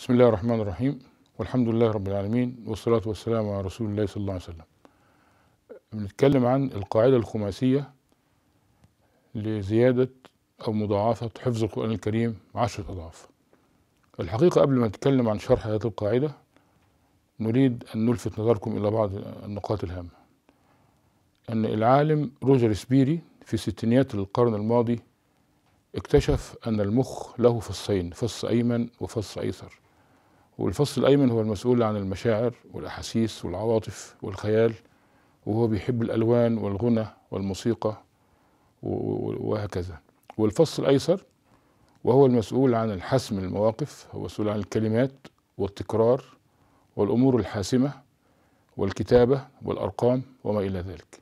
بسم الله الرحمن الرحيم والحمد لله رب العالمين والصلاة والسلام على رسول الله صلى الله عليه وسلم بنتكلم عن القاعدة الخماسية لزيادة أو مضاعفة حفظ القرآن الكريم عشرة أضعاف الحقيقة قبل ما نتكلم عن شرح هذه القاعدة نريد أن نلفت نظركم إلى بعض النقاط الهامة أن العالم روجر سبيري في ستينيات القرن الماضي اكتشف أن المخ له فصين فص أيمن وفص أيسر والفص الأيمن هو المسؤول عن المشاعر والأحاسيس والعواطف والخيال وهو بيحب الألوان والغنى والموسيقى وهكذا والفص الأيسر وهو المسؤول عن الحسم المواقف هو مسؤول عن الكلمات والتكرار والأمور الحاسمة والكتابة والأرقام وما إلى ذلك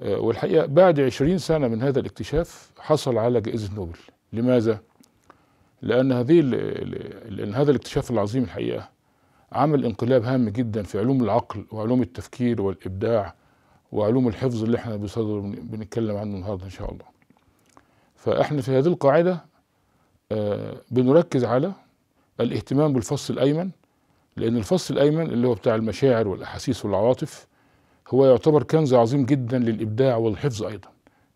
آه، والحقيقة بعد عشرين سنة من هذا الاكتشاف حصل على جائزة نوبل لماذا؟ لأن هذه لأن هذا الاكتشاف العظيم الحقيقة عمل انقلاب هام جدا في علوم العقل وعلوم التفكير والإبداع وعلوم الحفظ اللي احنا بصدر بنتكلم عنه النهارده إن شاء الله فاحنا في هذه القاعدة آه، بنركز على الاهتمام بالفص الأيمن لأن الفص الأيمن اللي هو بتاع المشاعر والأحاسيس والعواطف هو يعتبر كنز عظيم جدا للإبداع والحفظ أيضا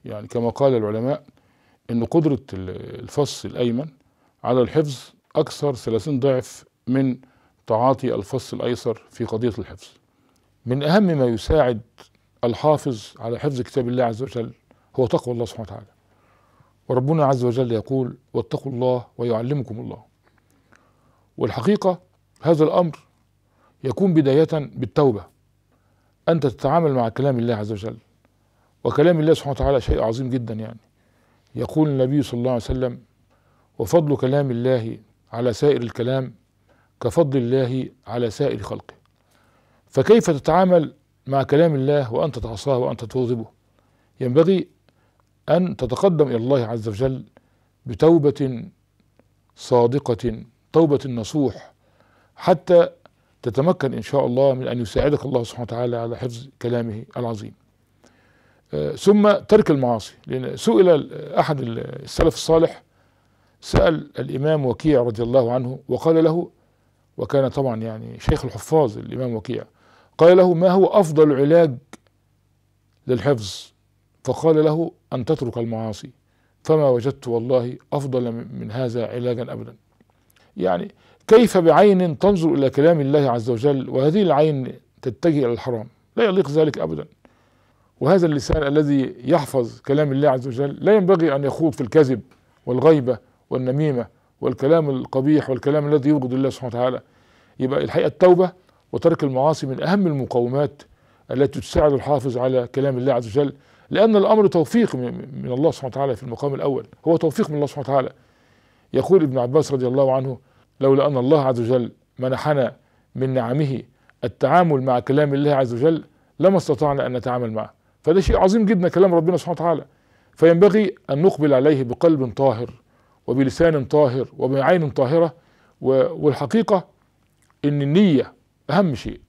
يعني كما قال العلماء أن قدرة الفص الأيمن على الحفظ أكثر 30 ضعف من تعاطي الفص الأيسر في قضية الحفظ من أهم ما يساعد الحافظ على حفظ كتاب الله عز وجل هو تقوى الله سبحانه وتعالى وربنا عز وجل يقول واتقوا الله ويعلمكم الله والحقيقة هذا الأمر يكون بداية بالتوبة أنت تتعامل مع كلام الله عز وجل وكلام الله سبحانه وتعالى شيء عظيم جدا يعني يقول النبي صلى الله عليه وسلم وفضل كلام الله على سائر الكلام كفضل الله على سائر خلقه فكيف تتعامل مع كلام الله وأنت تعصاه وأنت تغضبه ينبغي أن تتقدم إلى الله عز وجل بتوبة صادقة توبة نصوح حتى تتمكن إن شاء الله من أن يساعدك الله سبحانه وتعالى على حفظ كلامه العظيم آه، ثم ترك المعاصي لأن سئل أحد السلف الصالح سأل الإمام وكيع رضي الله عنه وقال له وكان طبعا يعني شيخ الحفاظ الإمام وكيع قال له ما هو أفضل علاج للحفظ فقال له أن تترك المعاصي فما وجدت والله أفضل من هذا علاجا أبدا يعني كيف بعين تنظر إلى كلام الله عز وجل وهذه العين تتجه إلى الحرام لا يليق ذلك أبدا وهذا اللسان الذي يحفظ كلام الله عز وجل لا ينبغي أن يخوض في الكذب والغيبة والنميمة والكلام القبيح والكلام الذي يبغض الله سبحانه وتعالى يبقى الحقيقة التوبة وترك المعاصي من أهم المقومات التي تساعد الحافظ على كلام الله عز وجل لأن الأمر توفيق من الله سبحانه وتعالى في المقام الأول هو توفيق من الله سبحانه وتعالى يقول ابن عباس رضي الله عنه لولا أن الله عز وجل منحنا من نعمه التعامل مع كلام الله عز وجل لما استطعنا أن نتعامل معه فده شيء عظيم جدا كلام ربنا سبحانه وتعالى فينبغي أن نقبل عليه بقلب طاهر وبلسان طاهر وبعين طاهرة والحقيقة إن النية أهم شيء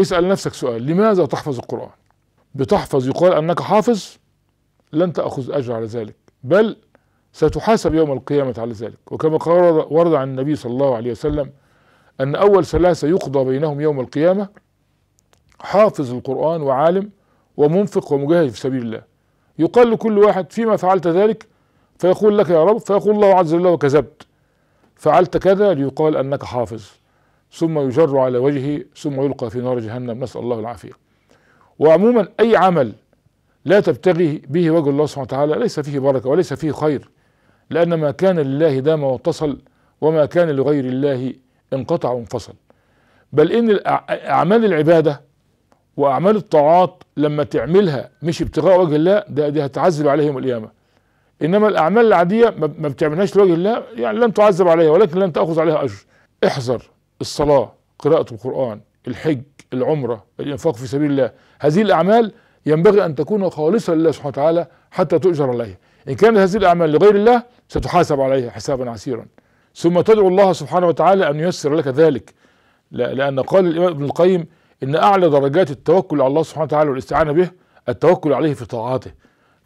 اسأل نفسك سؤال لماذا تحفظ القرآن بتحفظ يقال أنك حافظ لن تأخذ أجر على ذلك بل ستحاسب يوم القيامة على ذلك وكما ورد عن النبي صلى الله عليه وسلم أن أول ثلاثة يقضى بينهم يوم القيامة حافظ القرآن وعالم ومنفق ومجاهد في سبيل الله يقال لكل واحد فيما فعلت ذلك فيقول لك يا رب فيقول الله عز وجل وكذبت فعلت كذا ليقال انك حافظ ثم يجر على وجهه ثم يلقى في نار جهنم نسال الله العافيه وعموما اي عمل لا تبتغي به وجه الله سبحانه وتعالى ليس فيه بركه وليس فيه خير لان ما كان لله دام واتصل وما كان لغير الله انقطع وانفصل بل ان اعمال العباده واعمال الطاعات لما تعملها مش ابتغاء وجه الله ده دي هتعذب عليهم القيامه انما الاعمال العاديه ما بتعملهاش لوجه الله يعني لن تعذب عليها ولكن لن تاخذ عليها اجر احذر الصلاه قراءه القران الحج العمره الانفاق في سبيل الله هذه الاعمال ينبغي ان تكون خالصه لله سبحانه وتعالى حتى تؤجر عليها ان كانت هذه الاعمال لغير الله ستحاسب عليها حسابا عسيرا ثم تدعو الله سبحانه وتعالى ان ييسر لك ذلك لان قال الامام ابن القيم ان اعلى درجات التوكل على الله سبحانه وتعالى والاستعانه به التوكل عليه في طاعته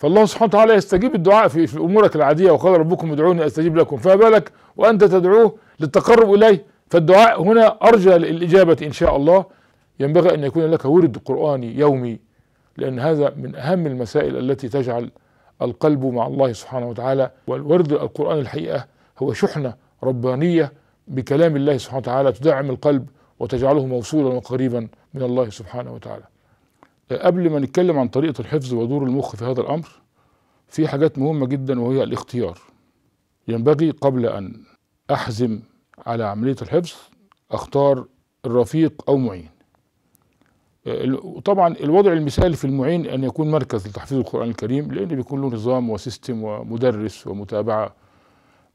فالله سبحانه وتعالى يستجيب الدعاء في, في امورك العاديه وقال ربكم ادعوني استجيب لكم فما بالك وانت تدعوه للتقرب اليه فالدعاء هنا ارجى الاجابه ان شاء الله ينبغي ان يكون لك ورد قراني يومي لان هذا من اهم المسائل التي تجعل القلب مع الله سبحانه وتعالى والورد القرآن الحقيقة هو شحنة ربانية بكلام الله سبحانه وتعالى تدعم القلب وتجعله موصولا وقريبا من الله سبحانه وتعالى قبل ما نتكلم عن طريقة الحفظ ودور المخ في هذا الأمر في حاجات مهمة جدا وهي الاختيار ينبغي قبل أن أحزم على عملية الحفظ أختار الرفيق أو معين آه، طبعا الوضع المثالي في المعين أن يكون مركز لتحفيظ القرآن الكريم لأن بيكون له نظام وسيستم ومدرس ومتابعة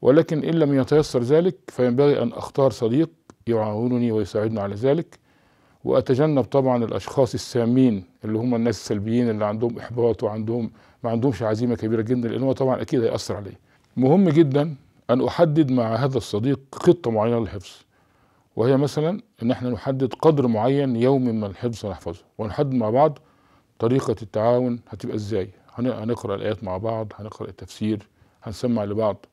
ولكن إن لم يتيسر ذلك فينبغي أن أختار صديق يعاونني ويساعدني على ذلك واتجنب طبعا الاشخاص السامين اللي هم الناس السلبيين اللي عندهم احباط وعندهم ما عندهمش عزيمه كبيره جدا لان هو طبعا اكيد هياثر عليه مهم جدا ان احدد مع هذا الصديق خطه معينه للحفظ وهي مثلا ان احنا نحدد قدر معين يوم من الحفظ نحفظه ونحدد مع بعض طريقه التعاون هتبقى ازاي هنقرا الايات مع بعض هنقرا التفسير هنسمع لبعض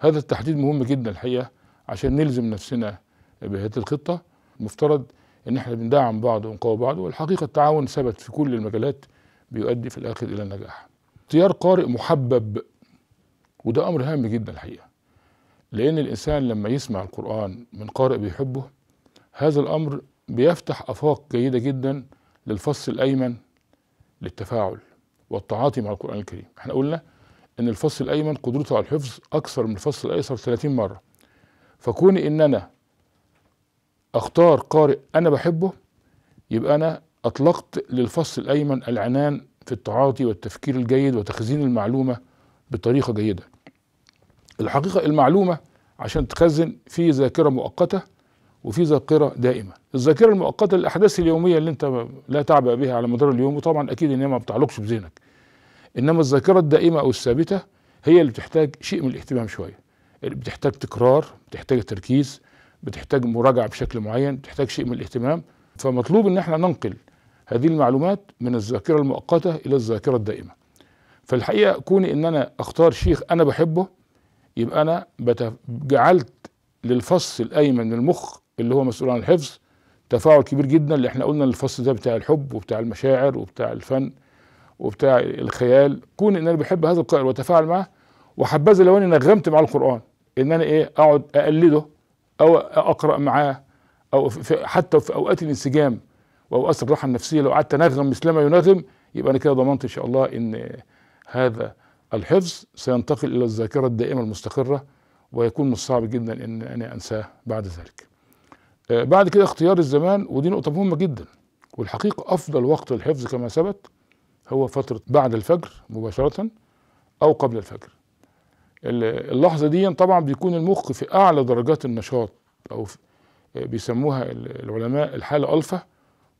هذا التحديد مهم جدا الحقيقه عشان نلزم نفسنا بهذه الخطه المفترض ان احنا بندعم بعض ونقوي بعض والحقيقه التعاون ثبت في كل المجالات بيؤدي في الاخر الى النجاح. اختيار قارئ محبب وده امر هام جدا الحقيقه. لان الانسان لما يسمع القران من قارئ بيحبه هذا الامر بيفتح افاق جيده جدا للفص الايمن للتفاعل والتعاطي مع القران الكريم. احنا قلنا ان الفص الايمن قدرته على الحفظ اكثر من الفص الايسر 30 مره. فكون ان انا اختار قارئ انا بحبه يبقى انا اطلقت للفصل الايمن العنان في التعاطي والتفكير الجيد وتخزين المعلومه بطريقه جيده الحقيقه المعلومه عشان تخزن في ذاكره مؤقته وفي ذاكره دائمه الذاكره المؤقته الاحداث اليوميه اللي انت لا تعبأ بها على مدار اليوم وطبعا اكيد ان هي ما بتعلقش بذهنك انما الذاكره الدائمه او الثابته هي اللي بتحتاج شيء من الاهتمام شويه بتحتاج تكرار بتحتاج تركيز بتحتاج مراجعه بشكل معين بتحتاج شيء من الاهتمام فمطلوب ان احنا ننقل هذه المعلومات من الذاكره المؤقته الى الذاكره الدائمه فالحقيقه كوني ان انا اختار شيخ انا بحبه يبقى انا جعلت للفص الايمن من المخ اللي هو مسؤول عن الحفظ تفاعل كبير جدا اللي احنا قلنا الفص ده بتاع الحب وبتاع المشاعر وبتاع الفن وبتاع الخيال كون ان انا بحب هذا القائل واتفاعل معه وحبذا لو اني نغمت مع القران ان انا ايه اقعد اقلده أو أقرأ معاه أو في حتى في أوقات الانسجام وأوقات الراحة النفسية لو قعدت أنغم مثلما ينغم يبقى أنا كده ضمنت إن شاء الله إن هذا الحفظ سينتقل إلى الذاكرة الدائمة المستقرة ويكون من الصعب جدا إن أنا أنساه بعد ذلك. آه، بعد كده اختيار الزمان ودي نقطة مهمة جدا والحقيقة أفضل وقت للحفظ كما ثبت هو فترة بعد الفجر مباشرة أو قبل الفجر اللحظة دي طبعا بيكون المخ في أعلى درجات النشاط أو بيسموها العلماء الحالة ألفا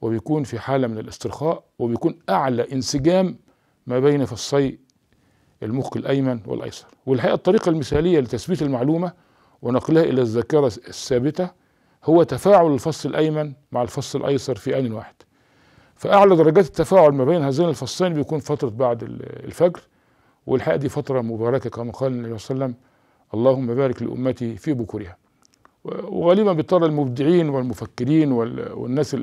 وبيكون في حالة من الاسترخاء وبيكون أعلى انسجام ما بين فصي المخ الأيمن والأيسر والحقيقة الطريقة المثالية لتثبيت المعلومة ونقلها إلى الذاكرة الثابتة هو تفاعل الفص الأيمن مع الفص الأيسر في آن واحد فأعلى درجات التفاعل ما بين هذين الفصين بيكون فترة بعد الفجر والحقيقه دي فتره مباركه كما قال النبي صلى الله عليه وسلم اللهم بارك لامتي في بكورها وغالبا بيضطر المبدعين والمفكرين والناس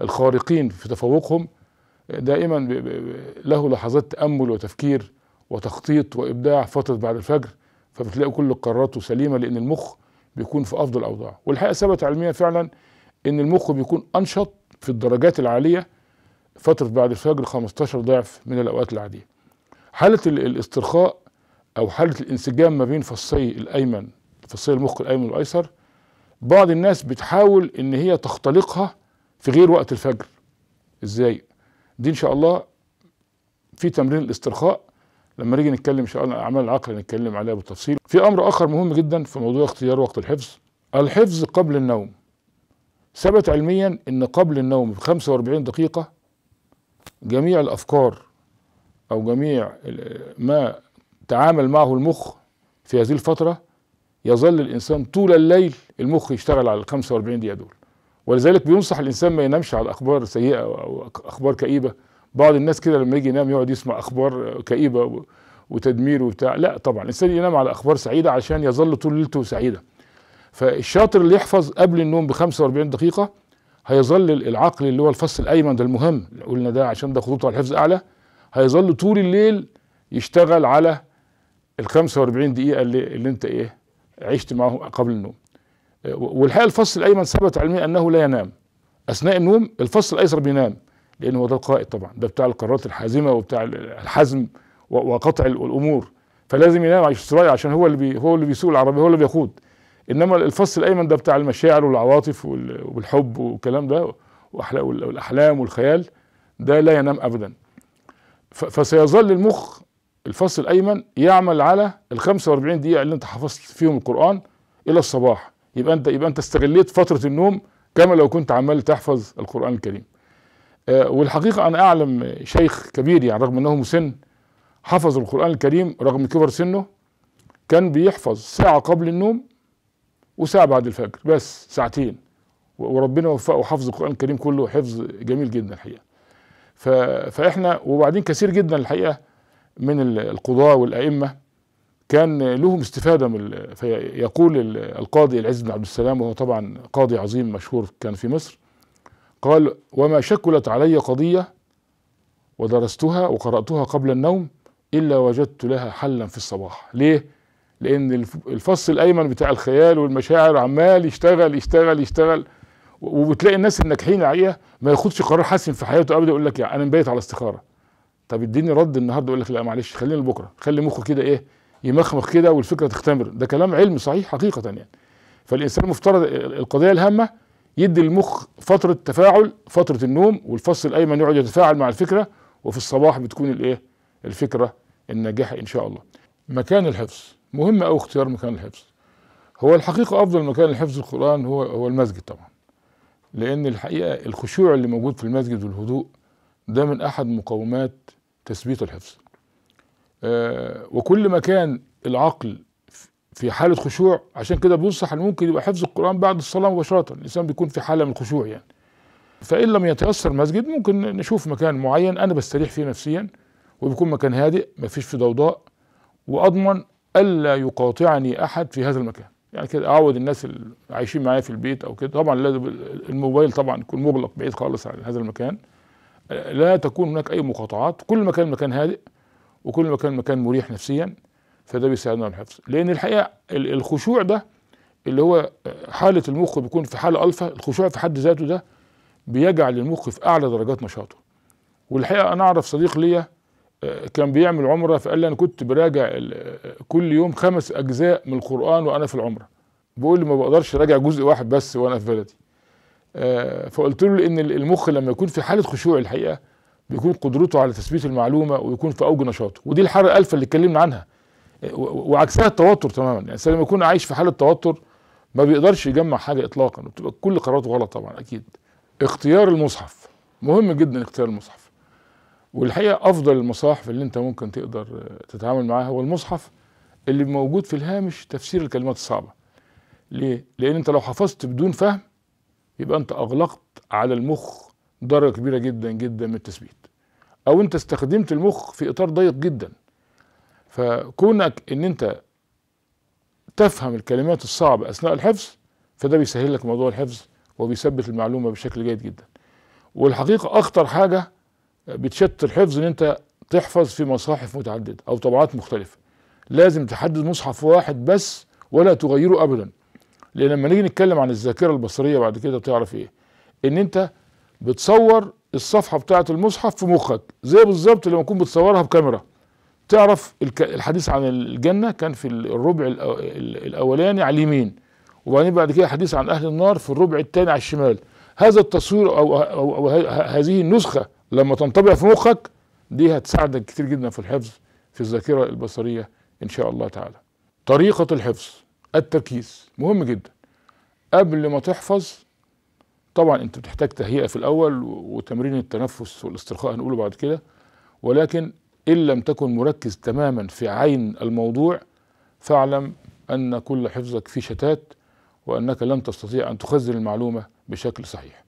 الخارقين في تفوقهم دائما له لحظات تامل وتفكير وتخطيط وابداع فتره بعد الفجر فبتلاقي كل قراراته سليمه لان المخ بيكون في افضل الاوضاع والحقيقه ثبت علميا فعلا ان المخ بيكون انشط في الدرجات العاليه فتره بعد الفجر 15 ضعف من الاوقات العاديه حالة الاسترخاء أو حالة الانسجام ما بين فصي الأيمن فصي المخ الأيمن والأيسر بعض الناس بتحاول إن هي تختلقها في غير وقت الفجر إزاي؟ دي إن شاء الله في تمرين الاسترخاء لما نيجي نتكلم إن شاء الله أعمال العقل نتكلم عليها بالتفصيل في أمر آخر مهم جدا في موضوع اختيار وقت الحفظ الحفظ قبل النوم ثبت علميا ان قبل النوم ب 45 دقيقة جميع الافكار أو جميع ما تعامل معه المخ في هذه الفترة يظل الإنسان طول الليل المخ يشتغل على ال 45 دقيقة دول ولذلك بينصح الإنسان ما ينامش على أخبار سيئة أو أخبار كئيبة بعض الناس كده لما يجي ينام يقعد يسمع أخبار كئيبة وتدمير وبتاع لا طبعا الإنسان ينام على أخبار سعيدة عشان يظل طول ليلته سعيدة فالشاطر اللي يحفظ قبل النوم ب 45 دقيقة هيظل العقل اللي هو الفص الأيمن ده المهم قلنا ده عشان ده خطوط على الحفظ أعلى هيظل طول الليل يشتغل على ال 45 دقيقة اللي, اللي انت ايه عشت معاهم قبل النوم والحقيقة الفصل الأيمن ثبت علميا أنه لا ينام أثناء النوم الفصل الأيسر بينام لأن هو ده القائد طبعا ده بتاع القرارات الحازمة وبتاع الحزم وقطع الأمور فلازم ينام عشان هو اللي بي هو اللي بيسوق العربية هو اللي بيقود انما الفصل الايمن ده بتاع المشاعر والعواطف والحب والكلام ده والاحلام والخيال ده لا ينام ابدا فسيظل المخ الفص الايمن يعمل على ال 45 دقيقه اللي انت حفظت فيهم القران الى الصباح يبقى انت يبقى انت استغليت فتره النوم كما لو كنت عمال تحفظ القران الكريم آه والحقيقه انا اعلم شيخ كبير يعني رغم انه مسن حفظ القران الكريم رغم كبر سنه كان بيحفظ ساعه قبل النوم وساعه بعد الفجر بس ساعتين وربنا وفقه وحفظ القران الكريم كله حفظ جميل جدا الحقيقه فاحنا وبعدين كثير جدا الحقيقه من القضاه والائمه كان لهم استفاده من فيقول القاضي العز بن عبد السلام وهو طبعا قاضي عظيم مشهور كان في مصر قال وما شكلت علي قضيه ودرستها وقراتها قبل النوم الا وجدت لها حلا في الصباح ليه لان الفص الايمن بتاع الخيال والمشاعر عمال يشتغل يشتغل يشتغل, يشتغل وبتلاقي الناس الناجحين الحقيقه ما ياخدش قرار حاسم في حياته ابدا يقول لك يعني انا مبيت على استخاره طب اديني رد النهارده يقول لك لا معلش خلينا لبكره خلي مخه كده ايه يمخمخ كده والفكره تختمر ده كلام علمي صحيح حقيقه يعني فالانسان مفترض القضيه الهامه يدي المخ فتره تفاعل فتره النوم والفص الايمن يقعد يتفاعل مع الفكره وفي الصباح بتكون الايه الفكره الناجحه ان شاء الله مكان الحفظ مهم او اختيار مكان الحفظ هو الحقيقه افضل مكان لحفظ القران هو هو المسجد طبعا لأن الحقيقة الخشوع اللي موجود في المسجد والهدوء ده من أحد مقومات تثبيت الحفظ آه، وكل ما كان العقل في حالة خشوع عشان كده بينصح أن ممكن يبقى حفظ القرآن بعد الصلاة مباشرة الإنسان بيكون في حالة من الخشوع يعني فإن لم يتيسر مسجد ممكن نشوف مكان معين أنا بستريح فيه نفسيا وبيكون مكان هادئ مفيش فيه ضوضاء وأضمن ألا يقاطعني أحد في هذا المكان يعني كده اعود الناس اللي عايشين معايا في البيت او كده طبعا لازم الموبايل طبعا يكون مغلق بعيد خالص عن هذا المكان لا تكون هناك اي مقاطعات كل مكان مكان هادئ وكل مكان مكان مريح نفسيا فده بيساعدنا على الحفظ لان الحقيقه الخشوع ده اللي هو حاله المخ بيكون في حاله الفا الخشوع في حد ذاته ده بيجعل المخ في اعلى درجات نشاطه والحقيقه انا اعرف صديق ليا كان بيعمل عمره فقال لي انا كنت براجع كل يوم خمس اجزاء من القران وانا في العمره بيقول لي ما بقدرش اراجع جزء واحد بس وانا في بلدي آه، فقلت له ان المخ لما يكون في حاله خشوع الحقيقه بيكون قدرته على تثبيت المعلومه ويكون في اوج نشاطه ودي الحاله الالفه اللي اتكلمنا عنها آه، وعكسها التوتر تماما يعني لما يكون عايش في حاله توتر ما بيقدرش يجمع حاجه اطلاقا بتبقى كل قراراته غلط طبعا اكيد اختيار المصحف مهم جدا اختيار المصحف والحقيقه افضل المصاحف اللي انت ممكن تقدر تتعامل معاها هو المصحف اللي موجود في الهامش تفسير الكلمات الصعبه ليه لان انت لو حفظت بدون فهم يبقى انت اغلقت على المخ درجه كبيره جدا جدا من التثبيت او انت استخدمت المخ في اطار ضيق جدا فكونك ان انت تفهم الكلمات الصعبه اثناء الحفظ فده بيسهل لك موضوع الحفظ وبيثبت المعلومه بشكل جيد جدا والحقيقه اخطر حاجه بتشت الحفظ ان انت تحفظ في مصاحف متعدده او طبعات مختلفه لازم تحدد مصحف واحد بس ولا تغيره ابدا لان لما نيجي نتكلم عن الذاكره البصريه بعد كده بتعرف ايه ان انت بتصور الصفحه بتاعه المصحف في مخك زي بالظبط لما تكون بتصورها بكاميرا تعرف الحديث عن الجنه كان في الربع الاولاني على اليمين وبعدين بعد كده حديث عن اهل النار في الربع الثاني على الشمال هذا التصوير او, أو, أو هذه النسخه لما تنطبع في مخك دي هتساعدك كتير جدا في الحفظ في الذاكرة البصرية إن شاء الله تعالى طريقة الحفظ التركيز مهم جدا قبل ما تحفظ طبعا انت بتحتاج تهيئة في الأول وتمرين التنفس والاسترخاء هنقوله بعد كده ولكن إن لم تكن مركز تماما في عين الموضوع فاعلم أن كل حفظك في شتات وأنك لن تستطيع أن تخزن المعلومة بشكل صحيح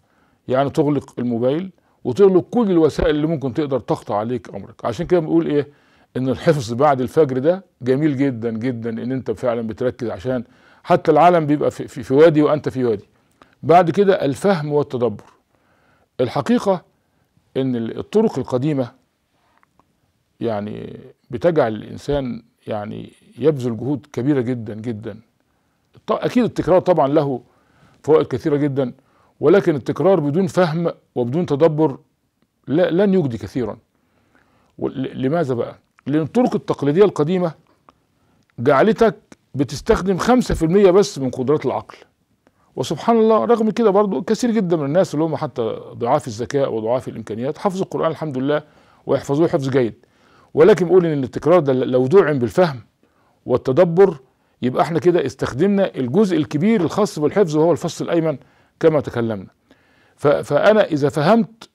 يعني تغلق الموبايل وتغلق كل الوسائل اللي ممكن تقدر تقطع عليك امرك عشان كده بنقول ايه ان الحفظ بعد الفجر ده جميل جدا جدا ان انت فعلا بتركز عشان حتى العالم بيبقى في, في, في وادي وانت في وادي بعد كده الفهم والتدبر الحقيقه ان الطرق القديمه يعني بتجعل الانسان يعني يبذل جهود كبيره جدا جدا اكيد التكرار طبعا له فوائد كثيره جدا ولكن التكرار بدون فهم وبدون تدبر لا لن يجدي كثيرا لماذا بقى لان الطرق التقليديه القديمه جعلتك بتستخدم 5% بس من قدرات العقل وسبحان الله رغم كده برضو كثير جدا من الناس اللي هم حتى ضعاف الذكاء وضعاف الامكانيات حفظوا القران الحمد لله ويحفظوه حفظ جيد ولكن بقول ان التكرار ده لو دعم بالفهم والتدبر يبقى احنا كده استخدمنا الجزء الكبير الخاص بالحفظ وهو الفصل الايمن كما تكلمنا فأنا إذا فهمت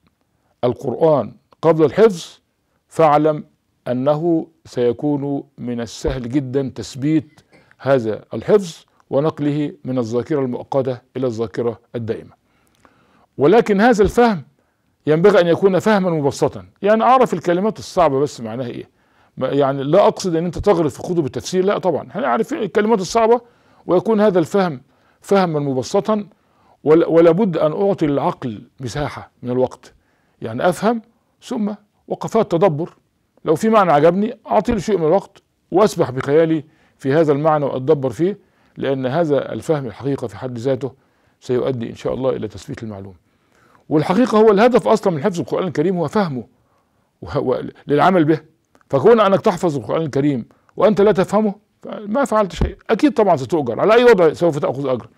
القرآن قبل الحفظ فاعلم أنه سيكون من السهل جدا تثبيت هذا الحفظ ونقله من الذاكرة المؤقتة إلى الذاكرة الدائمة ولكن هذا الفهم ينبغي أن يكون فهما مبسطا يعني أعرف الكلمات الصعبة بس معناها إيه يعني لا أقصد أن أنت تغرف في كتب التفسير لا طبعا احنا عارفين الكلمات الصعبة ويكون هذا الفهم فهما مبسطا ولا بد أن أعطي العقل مساحة من الوقت يعني أفهم ثم وقفات تدبر لو في معنى عجبني أعطي له شيء من الوقت وأسبح بخيالي في هذا المعنى وأتدبر فيه لأن هذا الفهم الحقيقة في حد ذاته سيؤدي إن شاء الله إلى تثبيت المعلوم والحقيقة هو الهدف أصلا من حفظ القرآن الكريم هو فهمه للعمل به فكون أنك تحفظ القرآن الكريم وأنت لا تفهمه ما فعلت شيء أكيد طبعا ستؤجر على أي وضع سوف تأخذ أجر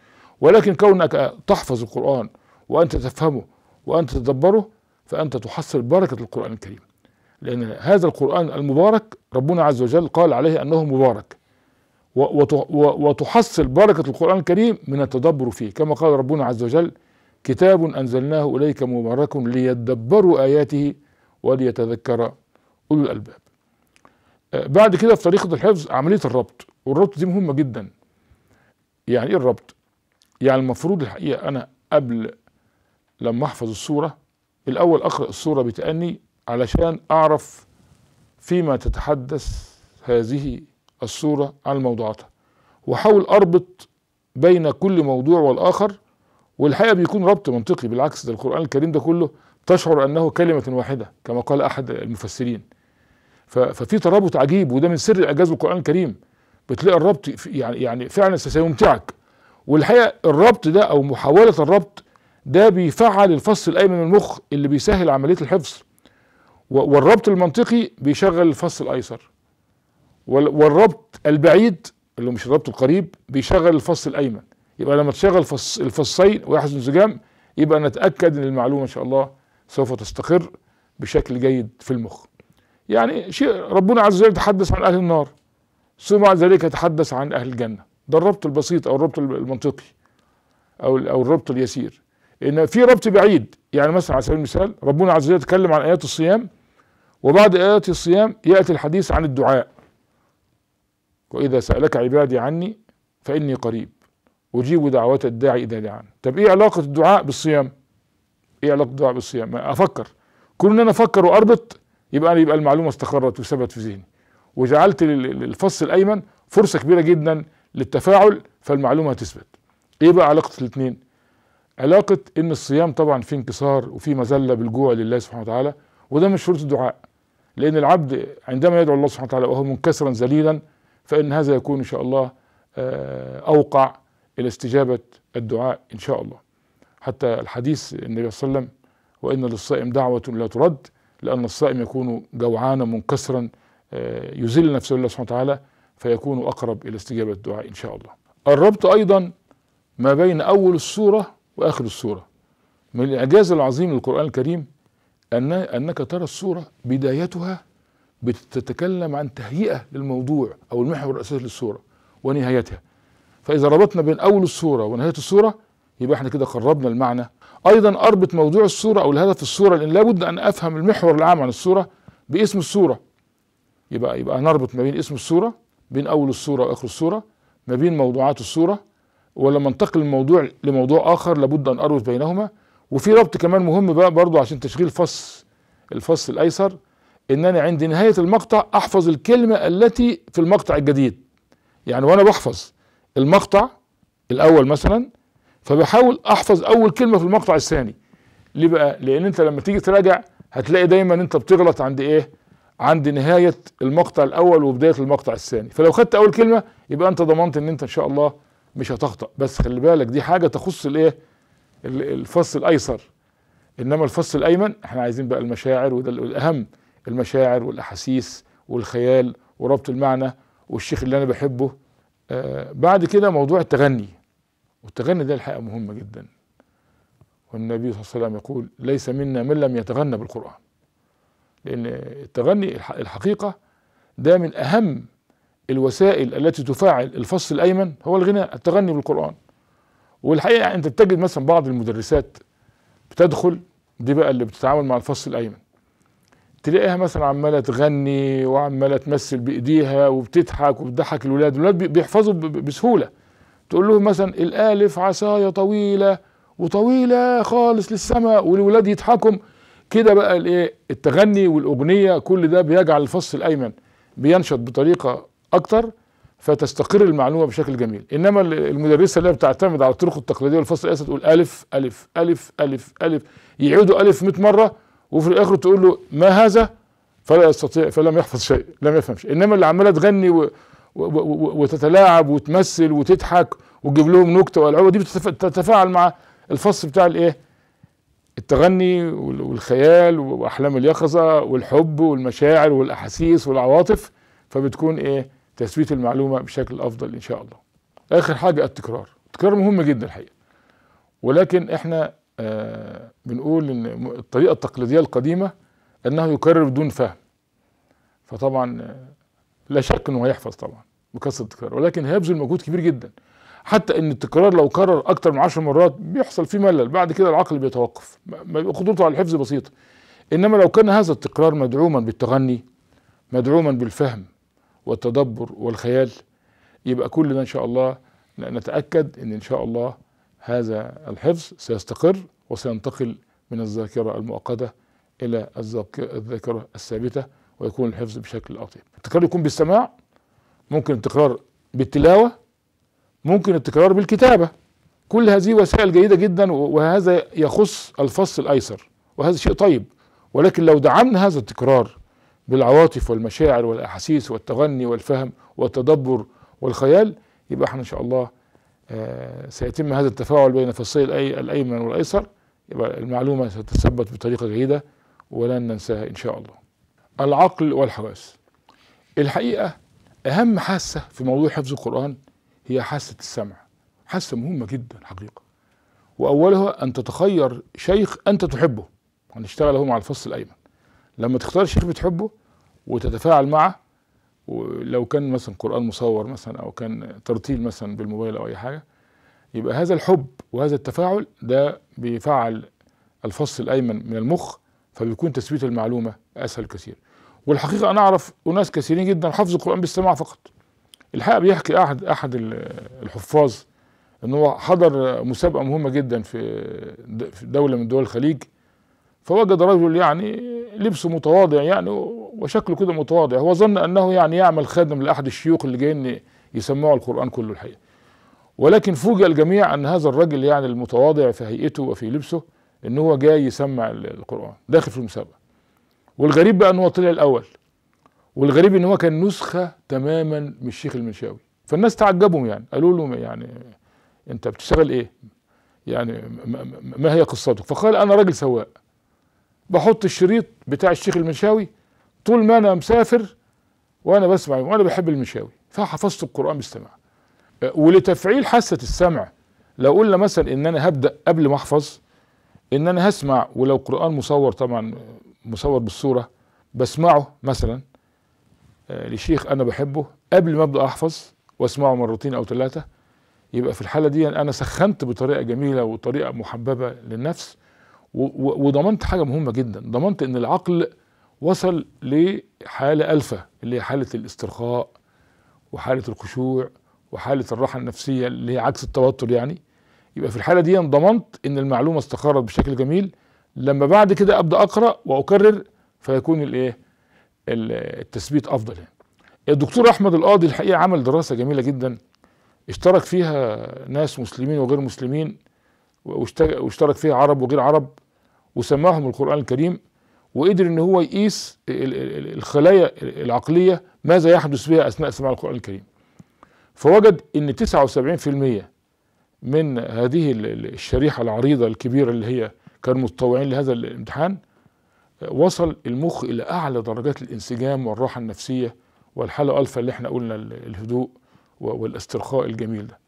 ولكن كونك تحفظ القرآن وأنت تفهمه وأنت تدبره فأنت تحصل بركة القرآن الكريم لأن هذا القرآن المبارك ربنا عز وجل قال عليه أنه مبارك وتحصل بركة القرآن الكريم من التدبر فيه كما قال ربنا عز وجل كتاب أنزلناه إليك مبارك ليدبروا آياته وليتذكر أولو الألباب أه، بعد كده في طريقة الحفظ عملية الربط والربط دي مهمة جدا يعني ايه الربط يعني المفروض الحقيقة أنا قبل لما أحفظ السورة الأول أقرأ السورة بتأني علشان أعرف فيما تتحدث هذه السورة عن موضوعاتها وأحاول أربط بين كل موضوع والآخر والحقيقة بيكون ربط منطقي بالعكس ده القرآن الكريم ده كله تشعر أنه كلمة واحدة كما قال أحد المفسرين ففي ترابط عجيب وده من سر إعجاز القرآن الكريم بتلاقي الربط يعني يعني فعلا سيمتعك والحقيقه الربط ده او محاوله الربط ده بيفعل الفص الايمن من المخ اللي بيسهل عمليه الحفظ والربط المنطقي بيشغل الفص الايسر والربط البعيد اللي مش الربط القريب بيشغل الفص الايمن يبقى لما تشغل فص الفصين ويحصل انسجام يبقى نتاكد ان المعلومه ان شاء الله سوف تستقر بشكل جيد في المخ يعني شيء ربنا عز وجل تحدث عن اهل النار ثم بعد ذلك يتحدث عن اهل الجنه ده الربط البسيط او الربط المنطقي او او الربط اليسير ان في ربط بعيد يعني مثلا على سبيل المثال ربنا عز وجل يتكلم عن ايات الصيام وبعد ايات الصيام ياتي الحديث عن الدعاء واذا سالك عبادي عني فاني قريب اجيب دعوه الداعي اذا دعان طب ايه علاقه الدعاء بالصيام ايه علاقه الدعاء بالصيام افكر كون ان انا افكر واربط يبقى انا يبقى المعلومه استقرت وثبت في ذهني وجعلت الفص الايمن فرصه كبيره جدا للتفاعل فالمعلومة هتثبت ايه بقى علاقة الاثنين علاقة ان الصيام طبعا في انكسار وفي مذلة بالجوع لله سبحانه وتعالى وده من شروط الدعاء لان العبد عندما يدعو الله سبحانه وتعالى وهو منكسرا ذليلا فان هذا يكون ان شاء الله آه، اوقع الى استجابة الدعاء ان شاء الله حتى الحديث النبي صلى الله عليه وسلم وان للصائم دعوة لا ترد لان الصائم يكون جوعانا منكسرا آه، يذل نفسه لله سبحانه وتعالى فيكون أقرب إلى استجابة الدعاء إن شاء الله الربط أيضا ما بين أول السورة وآخر السورة من الإعجاز العظيم للقرآن الكريم أن أنك ترى السورة بدايتها بتتكلم عن تهيئة للموضوع أو المحور الأساسي للسورة ونهايتها فإذا ربطنا بين أول السورة ونهاية السورة يبقى احنا كده قربنا المعنى أيضا أربط موضوع السورة أو الهدف السورة لأن لابد أن أفهم المحور العام عن السورة باسم السورة يبقى يبقى هنربط ما بين اسم السورة بين اول الصوره واخر الصوره ما بين موضوعات الصوره ولما انتقل الموضوع لموضوع اخر لابد ان اربط بينهما وفي ربط كمان مهم بقى برضو عشان تشغيل فص الفص الايسر ان انا عند نهايه المقطع احفظ الكلمه التي في المقطع الجديد يعني وانا بحفظ المقطع الاول مثلا فبحاول احفظ اول كلمه في المقطع الثاني ليه بقى لان انت لما تيجي تراجع هتلاقي دايما انت بتغلط عند ايه عند نهاية المقطع الأول وبداية المقطع الثاني فلو خدت أول كلمة يبقى أنت ضمنت إن أنت إن شاء الله مش هتخطأ بس خلي بالك دي حاجة تخص الإيه الفص الأيسر إنما الفص الأيمن إحنا عايزين بقى المشاعر وده الأهم المشاعر والأحاسيس والخيال وربط المعنى والشيخ اللي أنا بحبه آه بعد كده موضوع التغني والتغني ده الحقيقة مهمة جدا والنبي صلى الله عليه وسلم يقول ليس منا من لم يتغنى بالقرآن لأن التغني الحقيقة ده من أهم الوسائل التي تفاعل الفص الأيمن هو الغناء التغني بالقرآن والحقيقة يعني أنت تجد مثلا بعض المدرسات بتدخل دي بقى اللي بتتعامل مع الفص الأيمن تلاقيها مثلا عمالة تغني وعمالة تمثل بإيديها وبتضحك وبتضحك الولاد الولاد بيحفظوا بسهولة تقول لهم مثلا الألف عصاية طويلة وطويلة خالص للسماء والولاد يضحكوا كده بقى الايه التغني والاغنيه كل ده بيجعل الفص الايمن بينشط بطريقه اكتر فتستقر المعلومه بشكل جميل انما المدرسه اللي بتعتمد على الطرق التقليديه والفصل الاساسي تقول الف الف الف الف الف يعيدوا الف 100 مره وفي الاخر تقول له ما هذا فلا يستطيع فلم يحفظ شيء لم يفهم شيء انما اللي عماله تغني و... و... و... وتتلاعب وتمثل وتضحك وتجيب لهم نكته والعوبه دي بتتفاعل مع الفص بتاع الايه التغني والخيال واحلام اليقظه والحب والمشاعر والاحاسيس والعواطف فبتكون ايه تثبيت المعلومه بشكل افضل ان شاء الله اخر حاجه التكرار التكرار مهم جدا الحقيقه ولكن احنا آه بنقول ان الطريقه التقليديه القديمه انه يكرر بدون فهم فطبعا آه، لا شك انه هيحفظ طبعا بكثره التكرار ولكن هيبذل مجهود كبير جدا حتى ان التكرار لو كرر اكتر من 10 مرات بيحصل فيه ملل بعد كده العقل بيتوقف قدرته على الحفظ بسيطه انما لو كان هذا التكرار مدعوما بالتغني مدعوما بالفهم والتدبر والخيال يبقى كل ده ان شاء الله نتاكد ان ان شاء الله هذا الحفظ سيستقر وسينتقل من الذاكره المؤقته الى الذاكره الثابته ويكون الحفظ بشكل اطيب التكرار يكون بالسماع ممكن التكرار بالتلاوه ممكن التكرار بالكتابة كل هذه وسائل جيدة جدا وهذا يخص الفص الأيسر وهذا شيء طيب ولكن لو دعمنا هذا التكرار بالعواطف والمشاعر والأحاسيس والتغني والفهم والتدبر والخيال يبقى احنا إن شاء الله آه، سيتم هذا التفاعل بين فصي الأيمن والأيسر يبقى المعلومة ستثبت بطريقة جيدة ولن ننساها إن شاء الله العقل والحواس الحقيقة أهم حاسة في موضوع حفظ القرآن هي حاسة السمع حاسة مهمة جدا حقيقة وأولها أن تتخير شيخ أنت تحبه هنشتغل اهو مع الفص الأيمن لما تختار شيخ بتحبه وتتفاعل معه ولو كان مثلا قرآن مصور مثلا أو كان ترتيل مثلا بالموبايل أو أي حاجة يبقى هذا الحب وهذا التفاعل ده بيفعل الفص الأيمن من المخ فبيكون تثبيت المعلومة أسهل كثير والحقيقة أنا أعرف أناس كثيرين جدا حفظوا القرآن بالسماع فقط الحقيقه بيحكي احد احد الحفاظ ان هو حضر مسابقه مهمه جدا في دوله من دول الخليج فوجد رجل يعني لبسه متواضع يعني وشكله كده متواضع هو ظن انه يعني يعمل خادم لاحد الشيوخ اللي جايين يسمعوا القران كله الحقيقه ولكن فوجئ الجميع ان هذا الرجل يعني المتواضع في هيئته وفي لبسه ان هو جاي يسمع القران داخل في المسابقه والغريب بقى ان هو طلع الاول والغريب ان هو كان نسخه تماما من الشيخ المنشاوي فالناس تعجبوا يعني قالوا له يعني انت بتشتغل ايه يعني ما هي قصتك فقال انا راجل سواق بحط الشريط بتاع الشيخ المنشاوي طول ما انا مسافر وانا بسمع وانا بحب المنشاوي فحفظت القران باستماع ولتفعيل حاسه السمع لو قلنا مثلا ان انا هبدا قبل ما احفظ ان انا هسمع ولو قران مصور طبعا مصور بالصوره بسمعه مثلا آه، لشيخ انا بحبه قبل ما ابدا احفظ واسمعه مرتين او ثلاثه يبقى في الحاله دي انا سخنت بطريقه جميله وطريقه محببه للنفس وضمنت حاجه مهمه جدا ضمنت ان العقل وصل لحاله الفا اللي هي حاله الاسترخاء وحاله الخشوع وحاله الراحه النفسيه اللي هي عكس التوتر يعني يبقى في الحاله دي ضمنت ان المعلومه استقرت بشكل جميل لما بعد كده ابدا اقرا واكرر فيكون الايه التثبيت افضل يعني. الدكتور احمد القاضي الحقيقه عمل دراسه جميله جدا اشترك فيها ناس مسلمين وغير مسلمين واشترك فيها عرب وغير عرب وسماهم القران الكريم وقدر ان هو يقيس الخلايا العقليه ماذا يحدث بها اثناء سماع القران الكريم فوجد ان 79% من هذه الشريحه العريضه الكبيره اللي هي كانوا متطوعين لهذا الامتحان وصل المخ إلى أعلى درجات الانسجام والراحة النفسية والحالة ألفا اللي احنا قلنا الهدوء والاسترخاء الجميل ده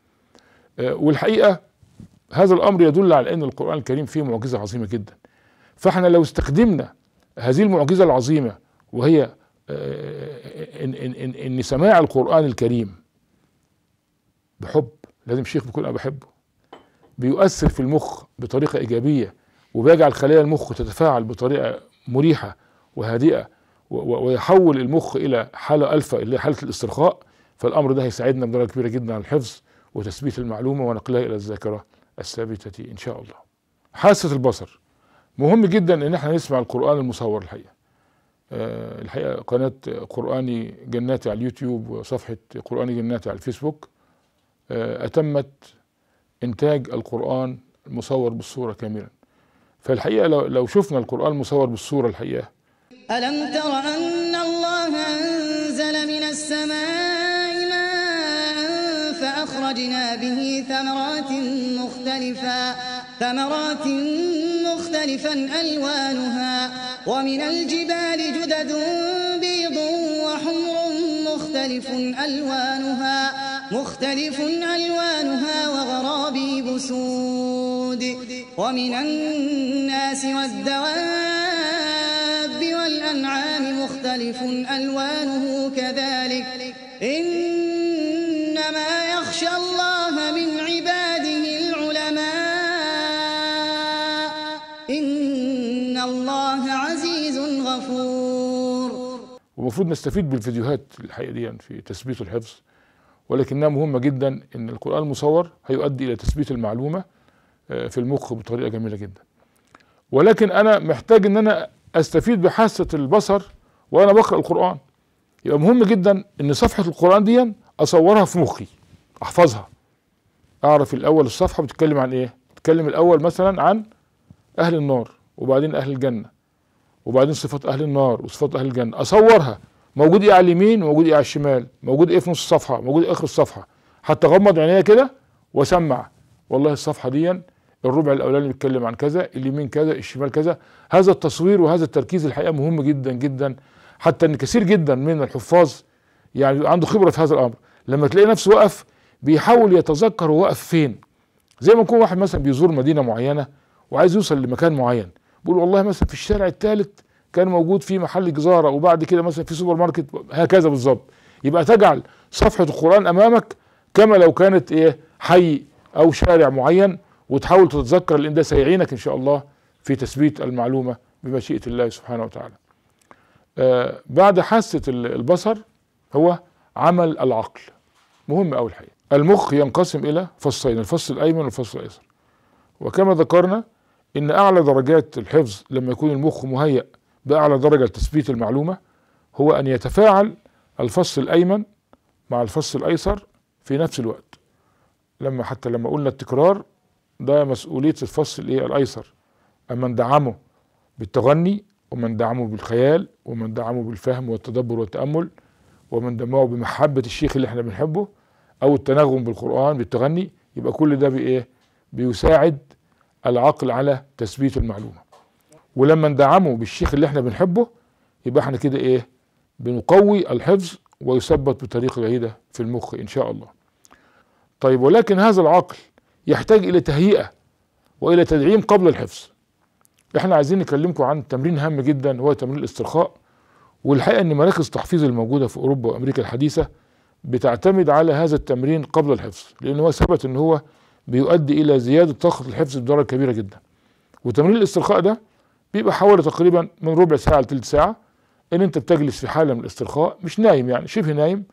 آه، والحقيقة هذا الأمر يدل على أن القرآن الكريم فيه معجزة عظيمة جدا فاحنا لو استخدمنا هذه المعجزة العظيمة وهي آه، إن, إن, إن, إن سماع القرآن الكريم بحب لازم شيخ بيكون أنا بحبه بيؤثر في المخ بطريقة إيجابية وبيجعل خلايا المخ تتفاعل بطريقة مريحة وهادئة ويحول المخ إلى حالة ألفا اللي هي حالة الاسترخاء فالأمر ده هيساعدنا بدرجة كبيرة جدا على الحفظ وتثبيت المعلومة ونقلها إلى الذاكرة الثابتة إن شاء الله حاسة البصر مهم جدا إن احنا نسمع القرآن المصور الحقيقة آه، الحقيقة قناة قرآني جناتي على اليوتيوب وصفحة قرآني جناتي على الفيسبوك آه، أتمت إنتاج القرآن المصور بالصورة كاملا فالحقيقة لو لو شفنا القرآن مصور بالصورة الحقيقة ألم تر أن الله أنزل من السماء ماء فأخرجنا به ثمرات مختلفا ثمرات مختلفا ألوانها ومن الجبال جدد بيض وحمر مختلف ألوانها مختلف ألوانها وغرابيب سود الوقود ومن الناس والدواب والأنعام مختلف ألوانه كذلك إنما يخشى الله من عباده العلماء إن الله عزيز غفور ومفروض نستفيد بالفيديوهات الحقيقة دي يعني في تثبيت الحفظ ولكنها مهمة جدا ان القرآن المصور هيؤدي الى تثبيت المعلومة آه، في المخ بطريقه جميله جدا ولكن انا محتاج ان انا استفيد بحاسه البصر وانا بقرا القران يبقى مهم جدا ان صفحه القران دي اصورها في مخي احفظها اعرف الاول الصفحه بتتكلم عن ايه بتتكلم الاول مثلا عن اهل النار وبعدين اهل الجنه وبعدين صفات اهل النار وصفات اهل الجنه اصورها موجود ايه على اليمين وموجود ايه على الشمال موجود ايه في نص الصفحه موجود ايه اخر الصفحه حتى غمض عينيا كده واسمع والله الصفحه دي الربع الاولاني بيتكلم عن كذا اليمين كذا الشمال كذا هذا التصوير وهذا التركيز الحقيقه مهم جدا جدا حتى ان كثير جدا من الحفاظ يعني عنده خبره في هذا الامر لما تلاقي نفسه وقف بيحاول يتذكر هو وقف فين زي ما يكون واحد مثلا بيزور مدينه معينه وعايز يوصل لمكان معين بيقول والله مثلا في الشارع الثالث كان موجود في محل جزاره وبعد كده مثلا في سوبر ماركت هكذا بالظبط يبقى تجعل صفحه القران امامك كما لو كانت ايه حي او شارع معين وتحاول تتذكر لان ده سيعينك ان شاء الله في تثبيت المعلومه بمشيئه الله سبحانه وتعالى. آه بعد حاسه البصر هو عمل العقل مهم قوي الحقيقه. المخ ينقسم الى فصين الفص الايمن والفص الايسر. وكما ذكرنا ان اعلى درجات الحفظ لما يكون المخ مهيأ باعلى درجه تثبيت المعلومه هو ان يتفاعل الفص الايمن مع الفص الايسر في نفس الوقت لما حتى لما قلنا التكرار ده مسؤولية الفص الايه الايسر اما دعمه بالتغني ومن دعمه بالخيال ومن دعمه بالفهم والتدبر والتأمل ومن دعمه بمحبة الشيخ اللي احنا بنحبه او التنغم بالقرآن بالتغني يبقى كل ده بايه بيساعد العقل على تثبيت المعلومة ولما ندعمه بالشيخ اللي احنا بنحبه يبقى احنا كده ايه بنقوي الحفظ ويثبت بطريقة جيدة في المخ ان شاء الله طيب ولكن هذا العقل يحتاج الى تهيئه والى تدعيم قبل الحفظ احنا عايزين نكلمكم عن تمرين هام جدا هو تمرين الاسترخاء والحقيقه ان مراكز التحفيظ الموجوده في اوروبا وامريكا الحديثه بتعتمد على هذا التمرين قبل الحفظ لان هو ثبت ان هو بيؤدي الى زياده طاقه الحفظ بدرجه كبيره جدا وتمرين الاسترخاء ده بيبقى حوالي تقريبا من ربع ساعه لثلث ساعه ان انت بتجلس في حاله من الاسترخاء مش نايم يعني شبه نايم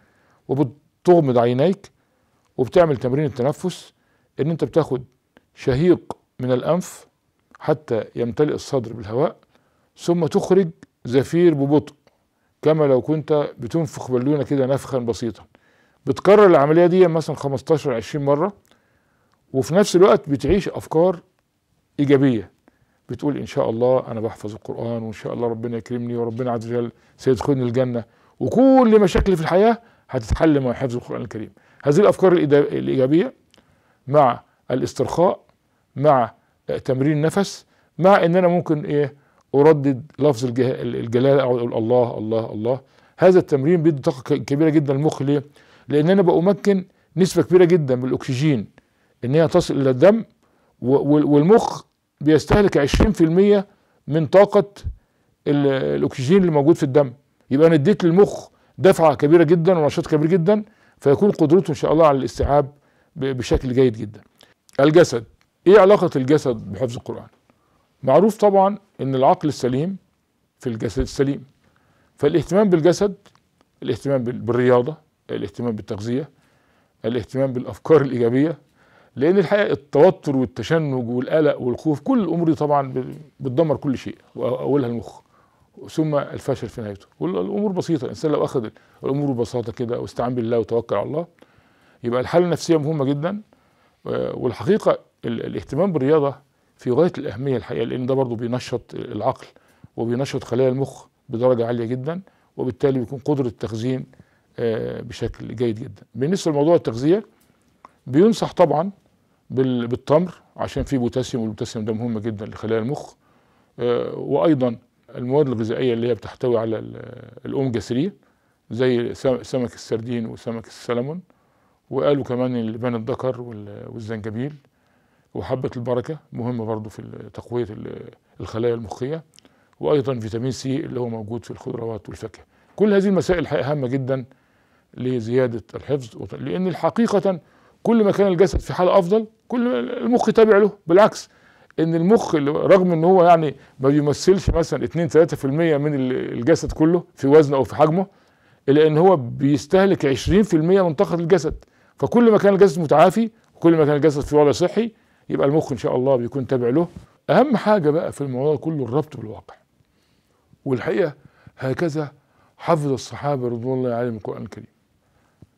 وبتغمض عينيك وبتعمل تمرين التنفس ان انت بتاخد شهيق من الانف حتى يمتلئ الصدر بالهواء ثم تخرج زفير ببطء كما لو كنت بتنفخ بالونه كده نفخا بسيطا بتكرر العمليه دي مثلا 15 20 مره وفي نفس الوقت بتعيش افكار ايجابيه بتقول ان شاء الله انا بحفظ القران وان شاء الله ربنا يكرمني وربنا عز وجل سيدخلني الجنه وكل مشاكلي في الحياه هتتحل مع حفظ القران الكريم هذه الافكار الايجابيه مع الاسترخاء مع تمرين نفس مع ان انا ممكن ايه اردد لفظ الجلاله او اقول الله الله الله هذا التمرين بيدي طاقه كبيره جدا للمخ ليه؟ لان انا بامكن نسبه كبيره جدا من الاكسجين ان هي تصل الى الدم والمخ بيستهلك 20% من طاقه الاكسجين اللي موجود في الدم يبقى انا اديت للمخ دفعه كبيره جدا ونشاط كبير جدا فيكون قدرته ان شاء الله على الاستيعاب بشكل جيد جدا الجسد ايه علاقة الجسد بحفظ القرآن معروف طبعا ان العقل السليم في الجسد السليم فالاهتمام بالجسد الاهتمام بالرياضة الاهتمام بالتغذية الاهتمام بالافكار الايجابية لان الحقيقة التوتر والتشنج والقلق والخوف كل الامور دي طبعا بتدمر كل شيء واولها المخ ثم الفشل في نهايته والامور بسيطه الانسان لو اخذ الامور ببساطه كده واستعان بالله وتوكل على الله يبقى الحاله النفسيه مهمه جدا آه، والحقيقه الاهتمام بالرياضه في غايه الاهميه الحقيقه لان ده برضه بينشط العقل وبينشط خلايا المخ بدرجه عاليه جدا وبالتالي بيكون قدره التخزين آه، بشكل جيد جدا بالنسبه لموضوع التغذيه بينصح طبعا بالتمر عشان فيه بوتاسيوم والبوتاسيوم ده مهم جدا لخلايا المخ آه، وايضا المواد الغذائيه اللي هي بتحتوي على الاوميجا 3 زي سمك السردين وسمك السلمون وقالوا كمان لبان الذكر والزنجبيل وحبة البركة مهمة برضو في تقوية الخلايا المخية وأيضا فيتامين سي اللي هو موجود في الخضروات والفاكهة كل هذه المسائل هامة جدا لزيادة الحفظ لأن الحقيقة كل ما كان الجسد في حالة أفضل كل المخ تابع له بالعكس ان المخ رغم ان هو يعني ما بيمثلش مثلا 2 3% من الجسد كله في وزنه او في حجمه الا ان هو بيستهلك 20% من طاقه الجسد فكل ما كان الجسد متعافي وكل ما كان الجسد في وضع صحي يبقى المخ ان شاء الله بيكون تابع له اهم حاجه بقى في الموضوع كله الربط بالواقع والحقيقه هكذا حفظ الصحابه رضوان الله عليهم القران الكريم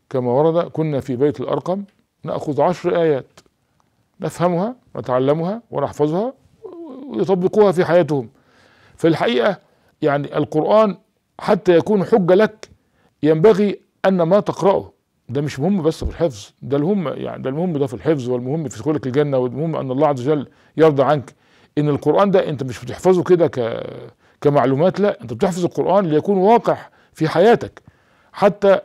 كما ورد كنا في بيت الارقم ناخذ عشر ايات نفهمها نتعلمها ونحفظها ويطبقوها في حياتهم فالحقيقه يعني القران حتى يكون حجه لك ينبغي ان ما تقراه ده مش مهم بس في الحفظ ده الهم يعني ده المهم ده في الحفظ والمهم في دخولك الجنه والمهم ان الله عز وجل يرضى عنك ان القران ده انت مش بتحفظه كده ك كمعلومات لا انت بتحفظ القران ليكون واقع في حياتك حتى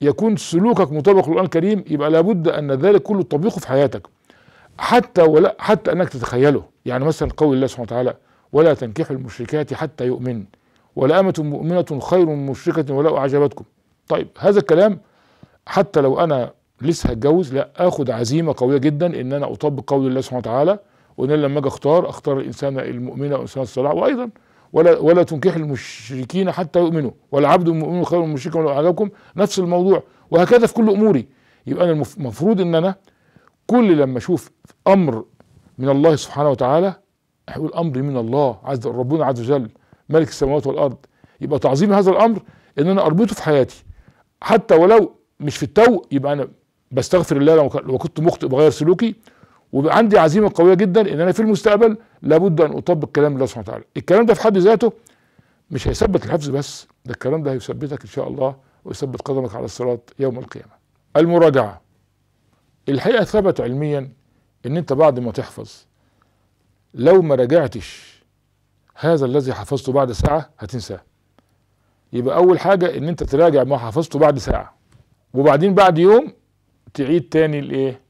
يكون سلوكك مطابق للقران الكريم يبقى لابد ان ذلك كله تطبيقه في حياتك حتى ولا حتى انك تتخيله يعني مثلا قول الله سبحانه وتعالى ولا تنكحوا المشركات حتى يؤمن امه مؤمنة خير من مشركة ولو أعجبتكم طيب هذا الكلام حتى لو انا لسه هتجوز لا اخد عزيمه قويه جدا ان انا اطبق قول الله سبحانه وتعالى وان انا لما اجي اختار اختار الانسان او والانسان الصالح وايضا ولا ولا تنكح المشركين حتى يؤمنوا والعبد المؤمن خير من المشرك ولو اعجبكم نفس الموضوع وهكذا في كل اموري يبقى انا المفروض ان انا كل لما اشوف امر من الله سبحانه وتعالى هقول امري من الله عز ربنا عز وجل ملك السماوات والارض يبقى تعظيم هذا الامر ان انا اربطه في حياتي حتى ولو مش في التو يبقى انا بستغفر الله لو كنت مخطئ بغير سلوكي ويبقى عندي عزيمه قويه جدا ان انا في المستقبل لابد ان اطبق كلام الله سبحانه وتعالى الكلام ده في حد ذاته مش هيثبت الحفظ بس ده الكلام ده هيثبتك ان شاء الله ويثبت قدمك على الصراط يوم القيامه المراجعه الحقيقه ثبت علميا ان انت بعد ما تحفظ لو ما راجعتش هذا الذي حفظته بعد ساعه هتنساه يبقى اول حاجه ان انت تراجع ما حفظته بعد ساعه وبعدين بعد يوم تعيد تاني الايه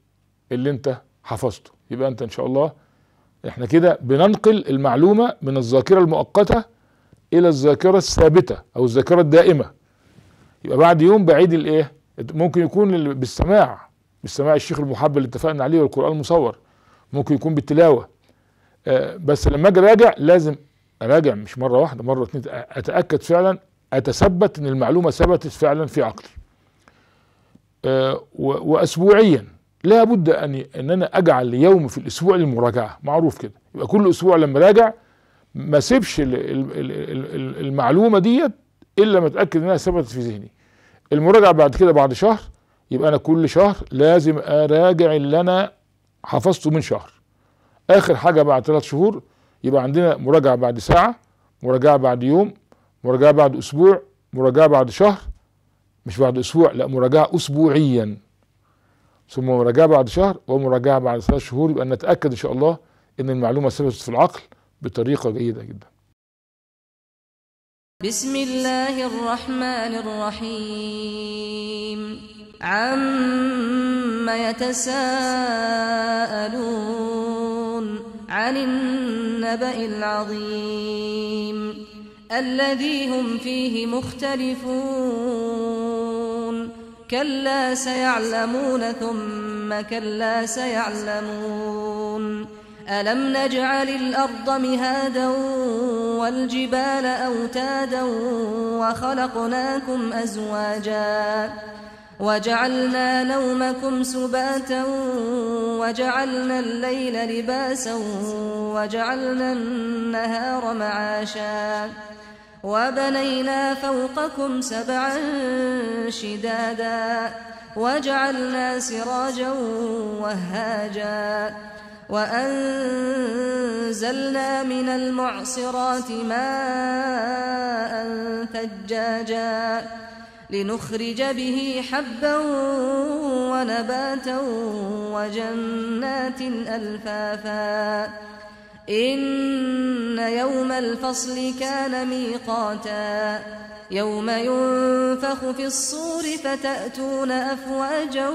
اللي انت حفظته يبقى انت ان شاء الله احنا كده بننقل المعلومة من الذاكرة المؤقتة الى الذاكرة الثابتة او الذاكرة الدائمة يبقى بعد يوم بعيد الايه ممكن يكون بالسماع بالسماع الشيخ المحب اللي اتفقنا عليه والقرآن المصور ممكن يكون بالتلاوة آه بس لما اجي اراجع لازم اراجع مش مرة واحدة مرة اتنين اتأكد فعلا اتثبت ان المعلومة ثبتت فعلا في عقلي آه، واسبوعيا لا بد ان ان انا اجعل يوم في الاسبوع للمراجعه معروف كده يبقى كل اسبوع لما راجع ما سيبش المعلومه ديت الا ما اتاكد انها ثبتت في ذهني المراجعه بعد كده بعد شهر يبقى انا كل شهر لازم اراجع اللي انا حفظته من شهر اخر حاجه بعد ثلاث شهور يبقى عندنا مراجعه بعد ساعه مراجعه بعد يوم مراجعه بعد اسبوع مراجعه بعد شهر مش بعد اسبوع لا مراجعه اسبوعيا ثم مراجعه بعد شهر ومراجعه بعد ثلاث شهور يبقى نتاكد ان شاء الله ان المعلومه ثبتت في العقل بطريقه جيده جدا بسم الله الرحمن الرحيم عم يتساءلون عن النبأ العظيم الذي هم فيه مختلفون كلا سيعلمون ثم كلا سيعلمون ألم نجعل الأرض مهادا والجبال أوتادا وخلقناكم أزواجا وجعلنا نومكم سباتا وجعلنا الليل لباسا وجعلنا النهار معاشا وبنينا فوقكم سبعا شدادا وجعلنا سراجا وهاجا وأنزلنا من المعصرات ماء ثجاجا لنخرج به حبا ونباتا وجنات ألفافا إن يوم الفصل كان ميقاتا يوم ينفخ في الصور فتأتون أفواجا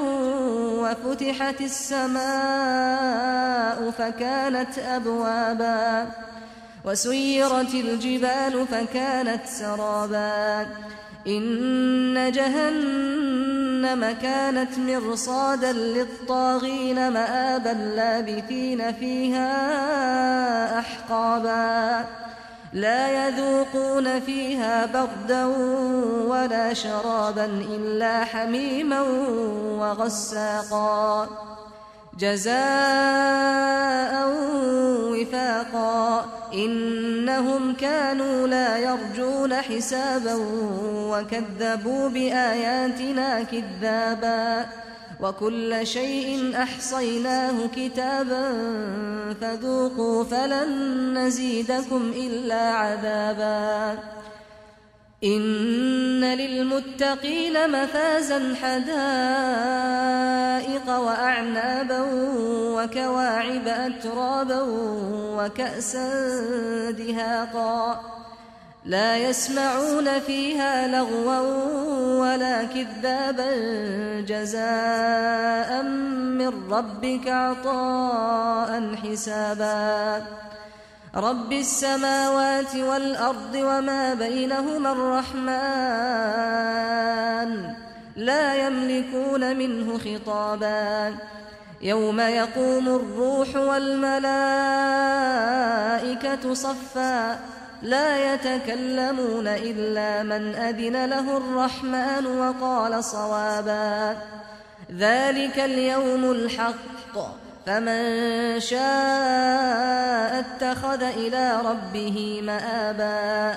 وفتحت السماء فكانت أبوابا وسيرت الجبال فكانت سرابا إن جهنم كانت مرصادا للطاغين مآبا لابثين فيها أحقابا لا يذوقون فيها بردا ولا شرابا إلا حميما وغساقا جزاء وفاقا إنهم كانوا لا يرجون حسابا وكذبوا بآياتنا كذابا وكل شيء أحصيناه كتابا فذوقوا فلن نزيدكم إلا عذابا إن للمتقين مفازا حدائق عنابا وكواعب أترابا وكأسا دهاقا لا يسمعون فيها لغوا ولا كذابا جزاء من ربك عطاء حسابا رب السماوات والأرض وما بينهما الرحمن لا يملكون منه خطابا يوم يقوم الروح والملائكة صفا لا يتكلمون إلا من أذن له الرحمن وقال صوابا ذلك اليوم الحق فمن شاء اتخذ إلى ربه مآبا